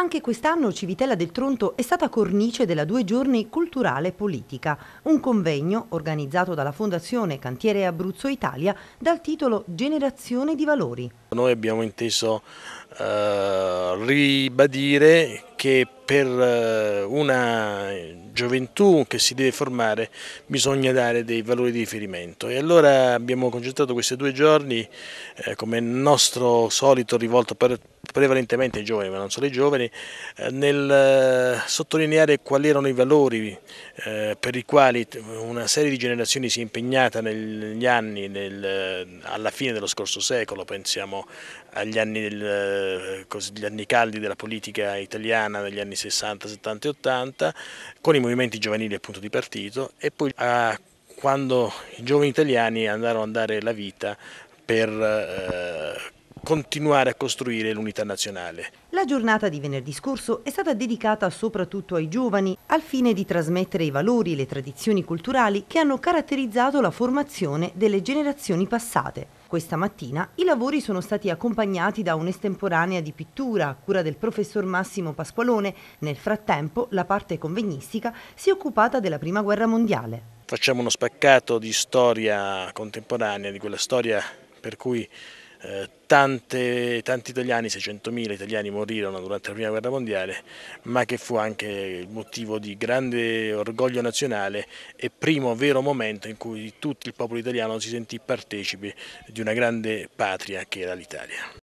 Anche quest'anno Civitella del Tronto è stata cornice della due giorni culturale politica, un convegno organizzato dalla Fondazione Cantiere Abruzzo Italia dal titolo Generazione di Valori. Noi abbiamo inteso eh, ribadire che per eh, una gioventù che si deve formare bisogna dare dei valori di riferimento e allora abbiamo concentrato questi due giorni eh, come nostro solito rivolto per, prevalentemente ai giovani ma non solo ai giovani eh, nel eh, sottolineare quali erano i valori eh, per i quali una serie di generazioni si è impegnata negli anni nel, eh, alla fine dello scorso secolo pensiamo agli anni, del, così, anni caldi della politica italiana negli anni 60, 70 e 80, con i movimenti giovanili appunto di partito e poi a quando i giovani italiani andarono a dare la vita per eh, continuare a costruire l'unità nazionale. La giornata di venerdì scorso è stata dedicata soprattutto ai giovani, al fine di trasmettere i valori e le tradizioni culturali che hanno caratterizzato la formazione delle generazioni passate. Questa mattina i lavori sono stati accompagnati da un'estemporanea di pittura a cura del professor Massimo Pasqualone. Nel frattempo la parte convegnistica si è occupata della Prima Guerra Mondiale. Facciamo uno spaccato di storia contemporanea, di quella storia per cui eh, tante, tanti italiani, 600.000 italiani morirono durante la prima guerra mondiale, ma che fu anche motivo di grande orgoglio nazionale e primo vero momento in cui tutto il popolo italiano si sentì partecipe di una grande patria che era l'Italia.